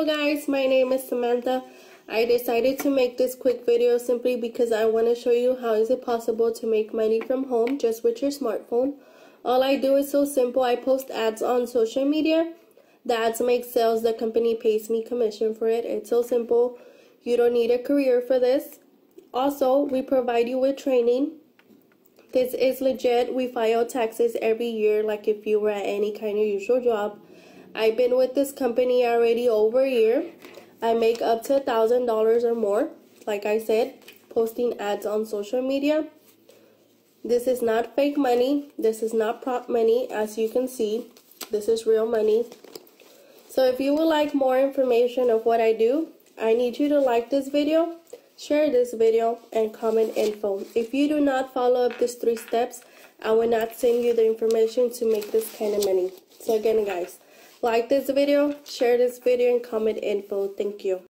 Hello guys, my name is Samantha. I decided to make this quick video simply because I want to show you how is it possible to make money from home just with your smartphone. All I do is so simple. I post ads on social media. The ads make sales. The company pays me commission for it. It's so simple. You don't need a career for this. Also, we provide you with training. This is legit. We file taxes every year like if you were at any kind of usual job. I've been with this company already over a year. I make up to $1,000 or more, like I said, posting ads on social media. This is not fake money. This is not prop money. As you can see, this is real money. So if you would like more information of what I do, I need you to like this video, share this video, and comment info. If you do not follow up these three steps, I will not send you the information to make this kind of money. So again, guys, like this video, share this video, and comment info. Thank you.